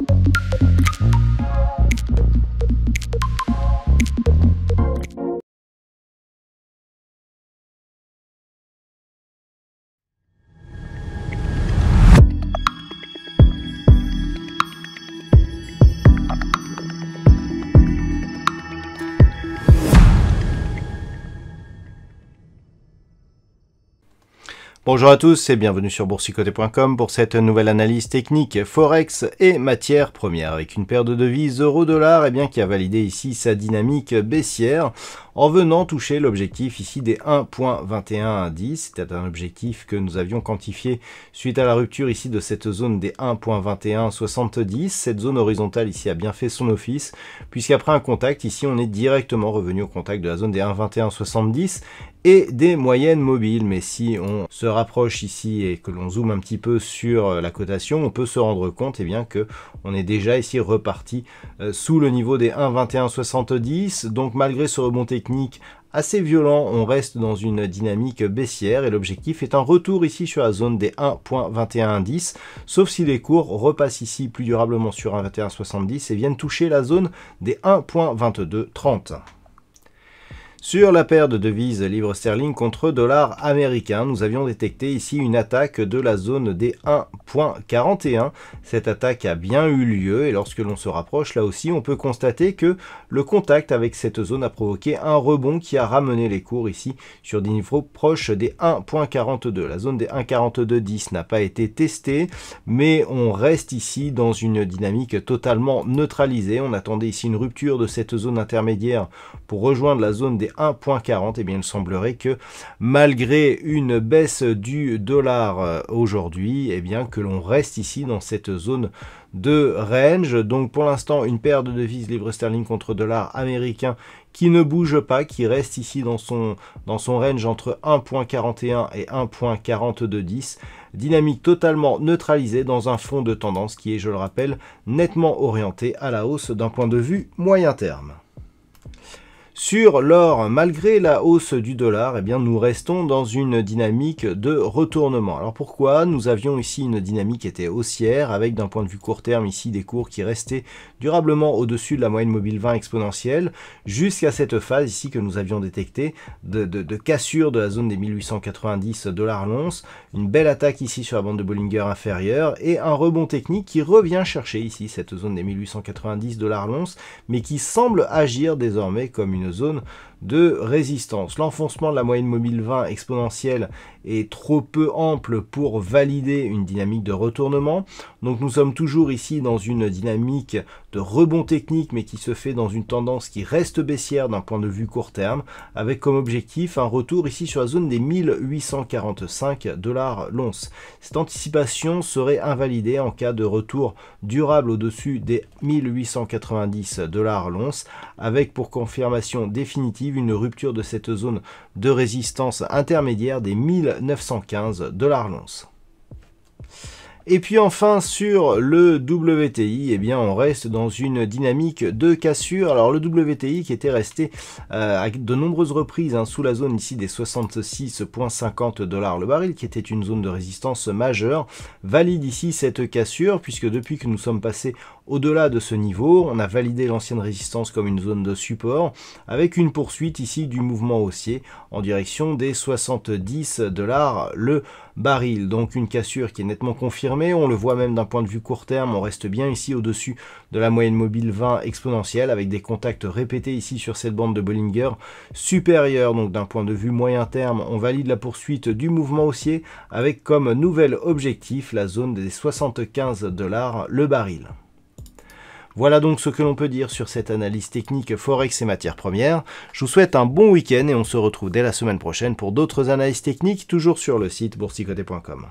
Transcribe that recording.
you Bonjour à tous et bienvenue sur boursicoté.com pour cette nouvelle analyse technique Forex et matières premières avec une paire de devises euro-dollar et eh bien, qui a validé ici sa dynamique baissière en venant toucher l'objectif ici des 1.2110. C'était un objectif que nous avions quantifié suite à la rupture ici de cette zone des 1.2170. Cette zone horizontale ici a bien fait son office, puisqu'après un contact, ici on est directement revenu au contact de la zone des 1.2170 et des moyennes mobiles. Mais si on se rapproche ici et que l'on zoome un petit peu sur la cotation, on peut se rendre compte et eh bien, que on est déjà ici reparti euh, sous le niveau des 1.2170. Donc malgré ce remonté technique assez violent, on reste dans une dynamique baissière et l'objectif est un retour ici sur la zone des 1.2110, sauf si les cours repassent ici plus durablement sur 1.2170 et viennent toucher la zone des 1.2230. Sur la paire de devises livre sterling contre dollar américain, nous avions détecté ici une attaque de la zone des 1.41. Cette attaque a bien eu lieu et lorsque l'on se rapproche, là aussi, on peut constater que le contact avec cette zone a provoqué un rebond qui a ramené les cours ici sur des niveaux proches des 1.42. La zone des 1.42.10 n'a pas été testée, mais on reste ici dans une dynamique totalement neutralisée. On attendait ici une rupture de cette zone intermédiaire pour rejoindre la zone des 1.40, et eh bien il semblerait que malgré une baisse du dollar euh, aujourd'hui, et eh bien que l'on reste ici dans cette zone de range. Donc pour l'instant, une paire de devises livre sterling contre dollar américain qui ne bouge pas, qui reste ici dans son, dans son range entre 1.41 et 1.4210. Dynamique totalement neutralisée dans un fond de tendance qui est, je le rappelle, nettement orienté à la hausse d'un point de vue moyen terme. Sur l'or, malgré la hausse du dollar, et eh bien, nous restons dans une dynamique de retournement. Alors pourquoi Nous avions ici une dynamique qui était haussière, avec d'un point de vue court terme ici des cours qui restaient durablement au-dessus de la moyenne mobile 20 exponentielle, jusqu'à cette phase ici que nous avions détectée de, de, cassure de la zone des 1890 dollars l'once, une belle attaque ici sur la bande de Bollinger inférieure, et un rebond technique qui revient chercher ici cette zone des 1890 dollars l'once, mais qui semble agir désormais comme une zone de résistance. L'enfoncement de la moyenne mobile 20 exponentielle est trop peu ample pour valider une dynamique de retournement. Donc nous sommes toujours ici dans une dynamique de rebond technique mais qui se fait dans une tendance qui reste baissière d'un point de vue court terme avec comme objectif un retour ici sur la zone des 1845 dollars l'once. Cette anticipation serait invalidée en cas de retour durable au-dessus des 1890 dollars l'once avec pour confirmation définitive une rupture de cette zone de résistance intermédiaire des 1915 dollars l'once. Et puis enfin sur le WTI, eh bien on reste dans une dynamique de cassure. Alors le WTI qui était resté euh, à de nombreuses reprises hein, sous la zone ici des 66,50 dollars le baril, qui était une zone de résistance majeure, valide ici cette cassure puisque depuis que nous sommes passés au-delà de ce niveau, on a validé l'ancienne résistance comme une zone de support, avec une poursuite ici du mouvement haussier en direction des 70 dollars le baril. Donc une cassure qui est nettement confirmée, on le voit même d'un point de vue court terme, on reste bien ici au-dessus de la moyenne mobile 20 exponentielle, avec des contacts répétés ici sur cette bande de Bollinger supérieure. Donc d'un point de vue moyen terme, on valide la poursuite du mouvement haussier, avec comme nouvel objectif la zone des 75 dollars le baril. Voilà donc ce que l'on peut dire sur cette analyse technique Forex et matières premières. Je vous souhaite un bon week-end et on se retrouve dès la semaine prochaine pour d'autres analyses techniques toujours sur le site boursicoté.com.